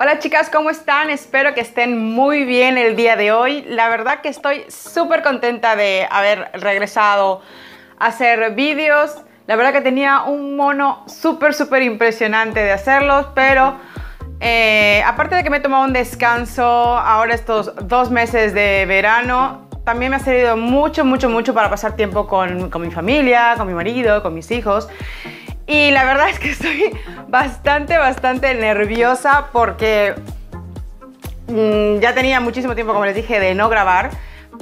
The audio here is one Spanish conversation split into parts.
Hola chicas, ¿cómo están? Espero que estén muy bien el día de hoy. La verdad que estoy súper contenta de haber regresado a hacer vídeos. La verdad que tenía un mono súper, súper impresionante de hacerlos, pero eh, aparte de que me he tomado un descanso ahora estos dos meses de verano, también me ha servido mucho, mucho, mucho para pasar tiempo con, con mi familia, con mi marido, con mis hijos. Y la verdad es que estoy bastante, bastante nerviosa porque mm, ya tenía muchísimo tiempo, como les dije, de no grabar.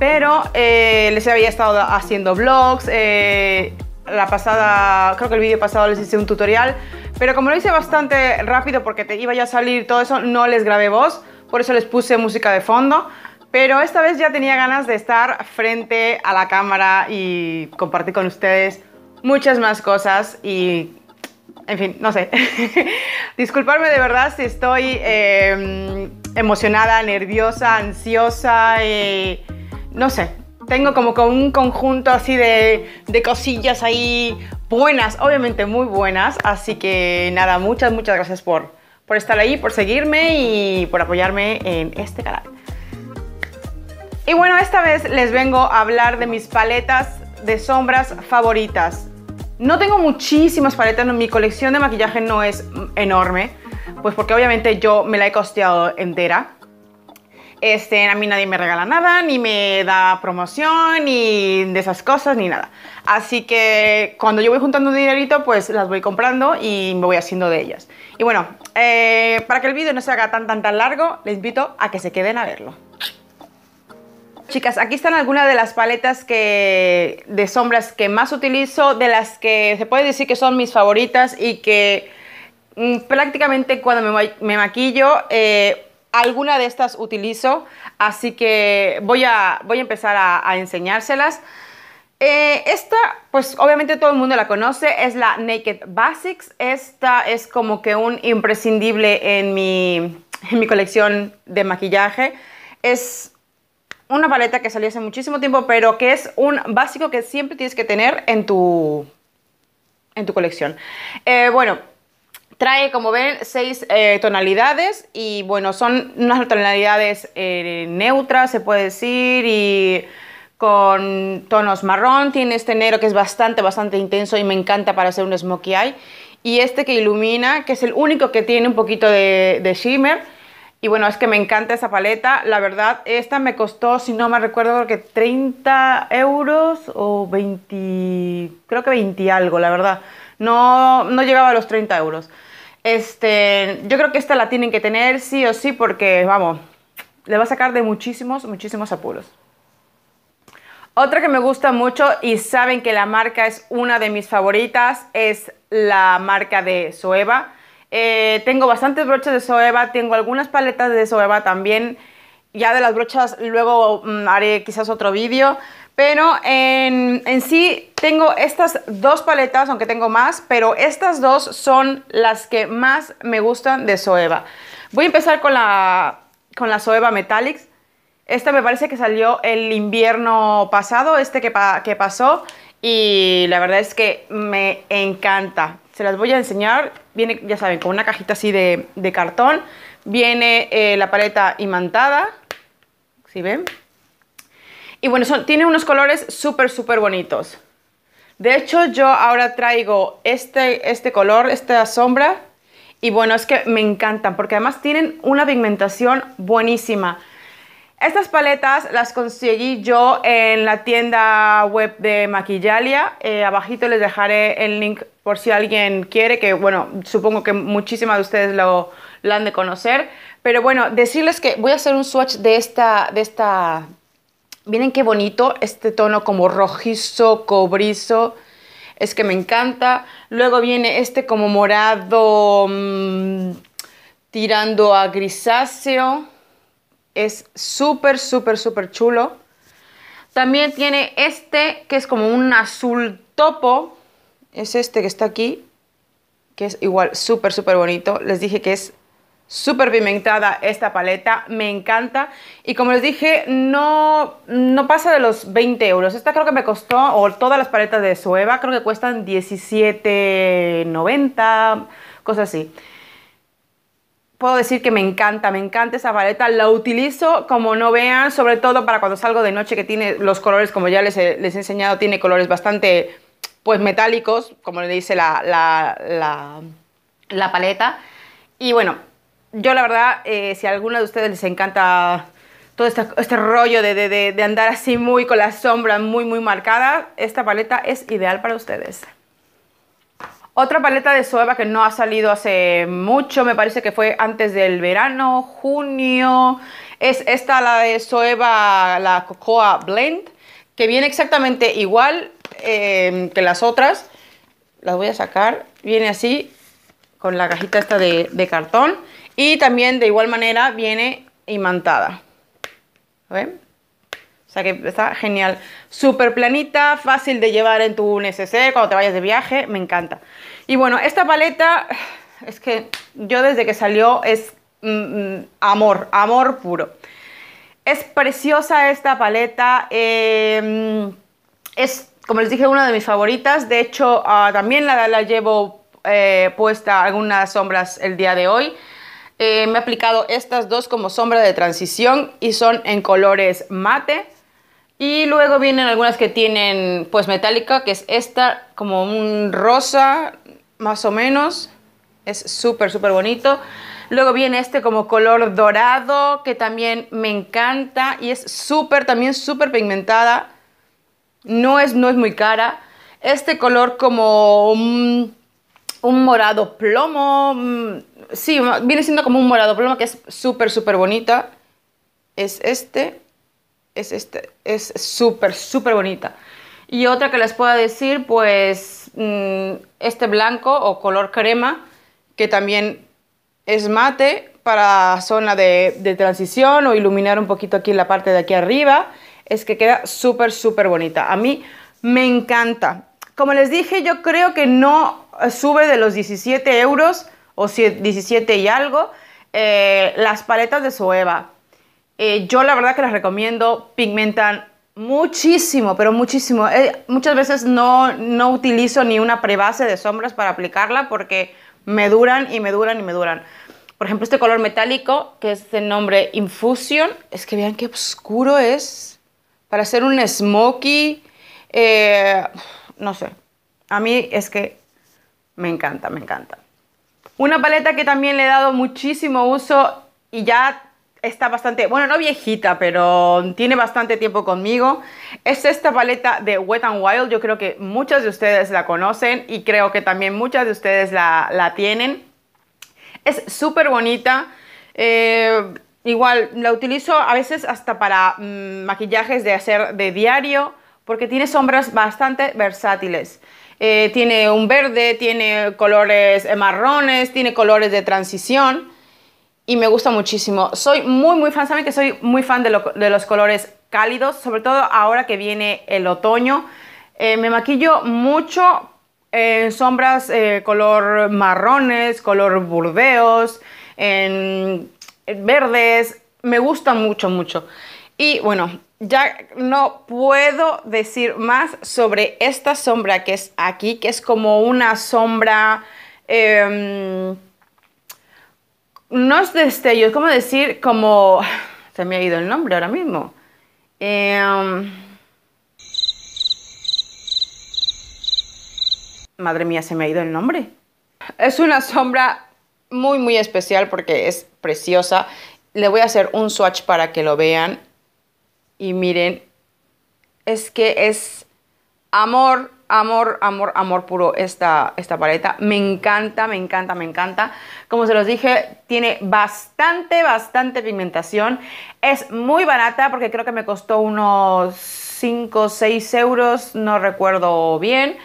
Pero eh, les había estado haciendo vlogs. Eh, la pasada, creo que el vídeo pasado les hice un tutorial. Pero como lo hice bastante rápido porque te iba ya a salir todo eso, no les grabé voz. Por eso les puse música de fondo. Pero esta vez ya tenía ganas de estar frente a la cámara y compartir con ustedes muchas más cosas y, en fin, no sé. Disculparme de verdad si estoy em, emocionada, nerviosa, ansiosa, y, eh, no sé. Tengo como con un conjunto así de, cosillas ahí buenas, obviamente muy buenas. Así que nada, muchas, muchas gracias por, por estar ahí, por seguirme y por apoyarme en este canal. Y bueno, esta vez les vengo a hablar de mis paletas de sombras favoritas. No tengo muchísimas paletas, mi colección de maquillaje no es enorme, pues porque obviamente yo me la he costeado entera. Este, a mí nadie me regala nada, ni me da promoción, ni de esas cosas, ni nada. Así que cuando yo voy juntando un dinerito, pues las voy comprando y me voy haciendo de ellas. Y bueno, eh, para que el vídeo no se haga tan tan tan largo, les invito a que se queden a verlo. Chicas, aquí están algunas de las paletas de sombras que más utilizo, de las que se puede decir que son mis favoritas y que mm, prácticamente cuando me, maquillo... Eh, alguna de estas utilizo, así que voy a, voy a empezar a, enseñárselas. Eh, esta, pues obviamente todo el mundo la conoce, es la Naked Basics. Esta es como que un imprescindible en mi, en mi colección de maquillaje. Es una paleta que salió hace muchísimo tiempo, pero que es un básico que siempre tienes que tener en tu, en tu colección. Eh, bueno, trae, como ven, seis eh, tonalidades y bueno, son unas tonalidades eh, neutras, se puede decir, y con tonos marrón. Tiene este negro que es bastante, bastante intenso y me encanta para hacer un smokey eye. Y este que ilumina, que es el único que tiene un poquito de shimmer. Y bueno, es que me encanta esa paleta. La verdad, esta me costó, si no me recuerdo, creo que 30 euros o 20, creo que 20 algo, la verdad. No, no llegaba a los 30 euros. Este, yo creo que esta la tienen que tener sí o sí porque, vamos, le va a sacar de muchísimos, muchísimos apuros. Otra que me gusta mucho y saben que la marca es una de mis favoritas es la marca de Soeva. Eh, tengo bastantes brochas de Soeva, tengo algunas paletas de Soeva también. Ya de las brochas luego mm, haré quizás otro vídeo. Pero en, sí tengo estas dos paletas, aunque tengo más, pero estas dos son las que más me gustan de Soeva. Voy a empezar con la, con la Soeva Metallics. Esta me parece que salió el invierno pasado, este que, que pasó. Y la verdad es que me encanta. Se las voy a enseñar viene, ya saben, con una cajita así de, cartón. Viene eh, la paleta imantada, si ven? Y bueno, tiene unos colores súper, súper bonitos. De hecho, yo ahora traigo este, este color, esta sombra. Y bueno, es que me encantan porque además tienen una pigmentación buenísima. Estas paletas las conseguí yo en la tienda web de Maquillalia. Eh, abajito les dejaré el link por si alguien quiere, que bueno, supongo que muchísimas de ustedes lo, han de conocer. Pero bueno, decirles que voy a hacer un swatch de esta, de esta... Miren qué bonito este tono como rojizo, cobrizo. Es que me encanta. Luego viene este como morado mm, tirando a grisáceo es súper, súper, súper chulo. También tiene este, que es como un azul topo. Es este que está aquí, que es igual súper, súper bonito. Les dije que es súper pimentada esta paleta, me encanta. Y como les dije, no, no pasa de los 20 euros. Esta creo que me costó, o todas las paletas de Sueva, creo que cuestan 17,90, cosas así puedo decir que me encanta, me encanta esa paleta, la utilizo como no vean, sobre todo para cuando salgo de noche que tiene los colores, como ya les he, les enseñado, tiene colores bastante pues metálicos, como le dice la, paleta. Y bueno, yo la verdad, eh, si a alguna de ustedes les encanta todo este, este rollo de, de andar así muy con la sombra muy muy marcada esta paleta es ideal para ustedes. Otra paleta de sueva que no ha salido hace mucho, me parece que fue antes del verano, junio, es esta la de sueva la Cocoa Blend, que viene exactamente igual em, que las otras. Las voy a sacar, viene así, con la cajita esta de, de cartón. Y también de igual manera viene imantada. ¿Ven? O sea que está genial. Súper planita, fácil de llevar en tu neceser cuando te vayas de viaje, me encanta. Y bueno, esta paleta es que yo desde que salió es mm, mm, amor, amor puro. Es preciosa esta paleta, em, es como les dije una de mis favoritas, de hecho ah, también la, la llevo eh, puesta algunas sombras el día de hoy. Eh, me he aplicado estas dos como sombra de transición y son en colores mate. Y luego vienen algunas que tienen pues metálica, que es esta, como un rosa, más o menos. Es súper, súper bonito. Luego viene este como color dorado, que también me encanta y es súper, también súper pigmentada. No es, no es muy cara. Este color como un, un morado plomo. Mm, sí, viene siendo como un morado plomo que es súper, súper bonita. Es este. Este, es súper, súper bonita. Y otra que les pueda decir, pues mm, este blanco o color crema, que también es mate para zona de, transición o iluminar un poquito aquí la parte de aquí arriba, es que queda súper, súper bonita. A mí me encanta. Como les dije, yo creo que no sube de los 17 euros o 17 y algo eh, las paletas de Soeva eh, yo la verdad que las recomiendo, pigmentan muchísimo, pero muchísimo. Eh, muchas veces no, no utilizo ni una prebase de sombras para aplicarla porque me duran y me duran y me duran. Por ejemplo, este color metálico, que es de nombre Infusion, es que vean qué oscuro es para hacer un smoky, eh, no sé. A mí es que me encanta, me encanta. Una paleta que también le he dado muchísimo uso y ya está bastante, bueno, no viejita, pero tiene bastante tiempo conmigo. Es esta paleta de Wet n Wild, yo creo que muchas de ustedes la conocen y creo que también muchas de ustedes la, tienen. Es súper bonita, eh, igual la utilizo a veces hasta para mm, maquillajes de hacer de diario, porque tiene sombras bastante versátiles. Eh, tiene un verde, tiene colores marrones, tiene colores de transición y me gusta muchísimo. Soy muy, muy fan, saben que soy muy fan de, de los colores cálidos, sobre todo ahora que viene el otoño. Eh, me maquillo mucho en sombras eh, color marrones, color burdeos, en verdes. Me gusta mucho, mucho. Y bueno, ya no puedo decir más sobre esta sombra que es aquí, que es como una sombra... Em, unos destellos, como decir, como... Se me ha ido el nombre ahora mismo. Em, madre mía, se me ha ido el nombre. Es una sombra muy, muy especial porque es preciosa. Le voy a hacer un swatch para que lo vean. Y miren, es que es amor amor, amor, amor puro esta, esta paleta. Me encanta, me encanta, me encanta. Como se los dije, tiene bastante, bastante pigmentación. Es muy barata porque creo que me costó unos 5, 6 euros, no recuerdo bien.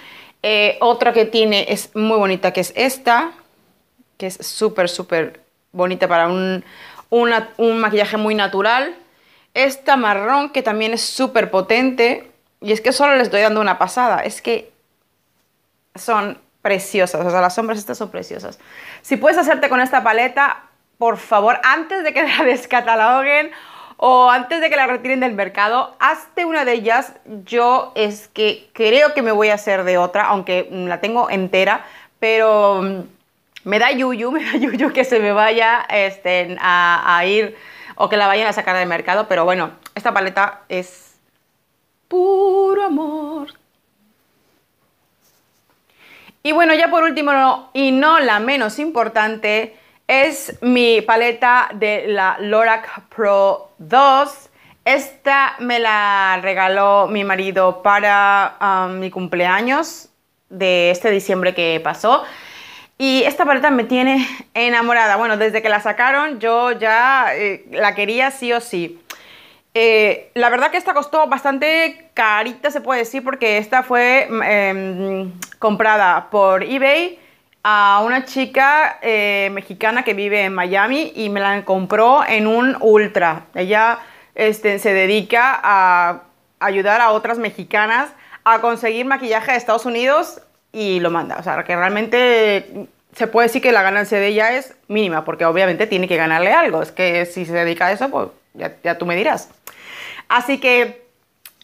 Eh, otra que tiene es muy bonita, que es esta, que es súper, súper bonita para un, un maquillaje muy natural. Esta marrón, que también es súper potente, y es que solo les estoy dando una pasada, es que son preciosas, o sea, las sombras estas son preciosas. Si puedes hacerte con esta paleta, por favor, antes de que la descataloguen o antes de que la retiren del mercado, hazte una de ellas. Yo es que creo que me voy a hacer de otra, aunque la tengo entera, pero mm, me da yuyu, me da yuyu que se me vaya este, a ir o que la vayan a sacar del mercado, pero bueno, esta paleta es puro amor. Y bueno, ya por último, y no la menos importante, es mi paleta de la Lorac Pro 2. Esta me la regaló mi marido para um, mi cumpleaños de este diciembre que pasó. Y esta paleta me tiene enamorada. Bueno, desde que la sacaron yo ya eh, la quería sí o sí. Eh, la verdad que esta costó bastante carita, se puede decir, porque esta fue mm, em, comprada por eBay a una chica eh, mexicana que vive en Miami y me la compró en un ultra. Ella este, se dedica a ayudar a otras mexicanas a conseguir maquillaje de Estados Unidos y lo manda. O sea, que realmente se puede decir que la ganancia de ella es mínima, porque obviamente tiene que ganarle algo. Es que si se dedica a eso, pues ya, tú me dirás. Así que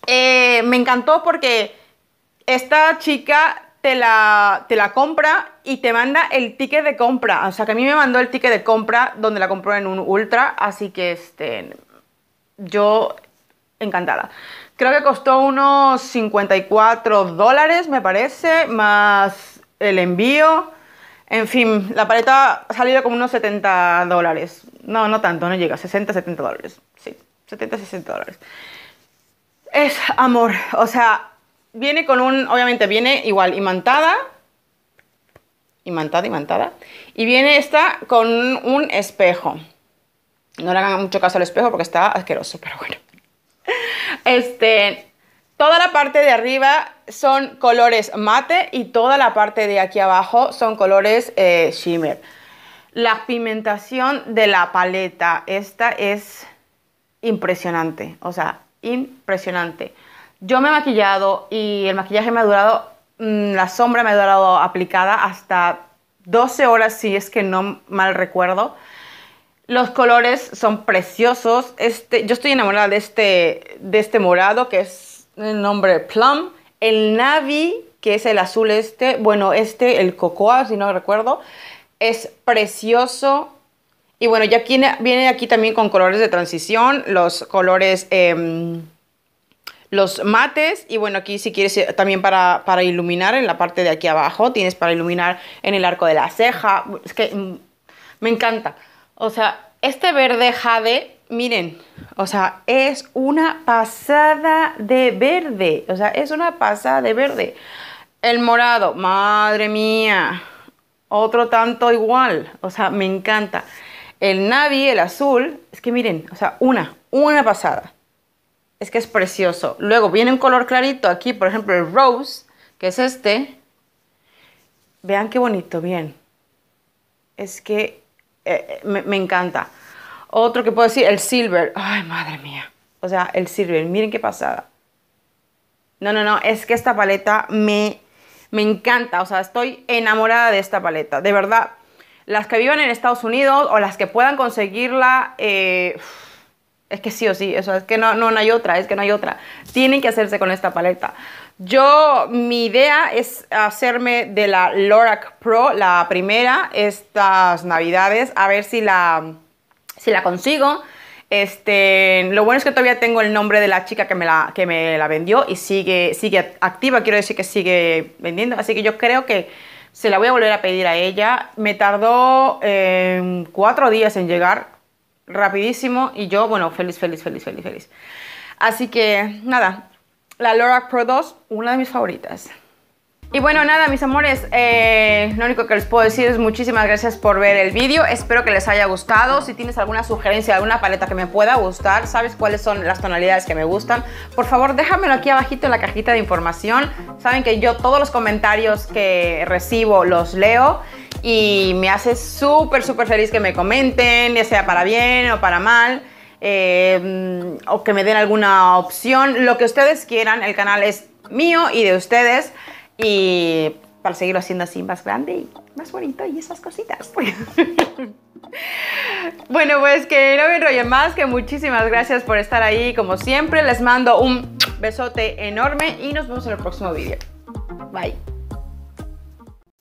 eh, me encantó porque esta chica te la, la, compra y te manda el ticket de compra. O sea, que a mí me mandó el ticket de compra donde la compró en un Ultra, así que este, yo encantada. Creo que costó unos 54 dólares, me parece, más el envío. En fin, la paleta ha salido como unos 70 dólares. No, no tanto, no llega. 60, 70 dólares. Sí, 70, 60 dólares. Es amor. O sea, viene con un. Obviamente, viene igual imantada. Imantada, imantada. Y viene esta con un espejo. No le hagan mucho caso al espejo porque está asqueroso, pero bueno. Este. Toda la parte de arriba son colores mate y toda la parte de aquí abajo son colores eh, shimmer. La pigmentación de la paleta, esta es impresionante, o sea, impresionante. Yo me he maquillado y el maquillaje me ha durado, mm, la sombra me ha durado aplicada hasta 12 horas, si es que no mal recuerdo. Los colores son preciosos. Este, yo estoy enamorada de este, de este morado, que es el nombre Plum. El Navi, que es el azul este. Bueno, este, el Cocoa, si no recuerdo es precioso. Y bueno, ya viene aquí también con colores de transición, los colores, em, los mates. Y bueno, aquí si quieres eh, también para, iluminar en la parte de aquí abajo, tienes para iluminar en el arco de la ceja. Es que mm, me encanta. O sea, este verde jade, miren, o sea, es una pasada de verde. O sea, es una pasada de verde. El morado, madre mía otro tanto igual, o sea, me encanta. El navy, el azul, es que miren, o sea, una, una pasada. Es que es precioso. Luego viene un color clarito aquí, por ejemplo, el rose, que es este. Vean qué bonito, bien. Es que eh, eh, me, me, encanta. Otro que puedo decir, el silver. Ay, madre mía. O sea, el silver, miren qué pasada. No, no, no, es que esta paleta me me encanta, o sea, estoy enamorada de esta paleta, de verdad. Las que vivan en Estados Unidos o las que puedan conseguirla, eh, es que sí o sí, es que no, no, hay otra, es que no hay otra. Tienen que hacerse con esta paleta. Yo, mi idea es hacerme de la Lorac Pro, la primera, estas navidades, a ver si la, si la consigo. Este, lo bueno es que todavía tengo el nombre de la chica que me la, que me la vendió y sigue, sigue activa, quiero decir que sigue vendiendo. Así que yo creo que se la voy a volver a pedir a ella. Me tardó em, cuatro días en llegar, rapidísimo, y yo, bueno, feliz, feliz, feliz, feliz, feliz. Así que nada, la Lorac Pro 2, una de mis favoritas. Y bueno, nada, mis amores, eh, lo único que les puedo decir es muchísimas gracias por ver el vídeo. Espero que les haya gustado. Si tienes alguna sugerencia, alguna paleta que me pueda gustar, sabes cuáles son las tonalidades que me gustan, por favor déjamelo aquí abajito en la cajita de información. Saben que yo todos los comentarios que recibo los leo y me hace súper, súper feliz que me comenten, ya sea para bien o para mal. Eh, o que me den alguna opción, lo que ustedes quieran, el canal es mío y de ustedes. Y para seguirlo haciendo así más grande y más bonito y esas cositas. bueno, pues que no me enrollo más, que muchísimas gracias por estar ahí como siempre. Les mando un besote enorme y nos vemos en el próximo vídeo. Bye.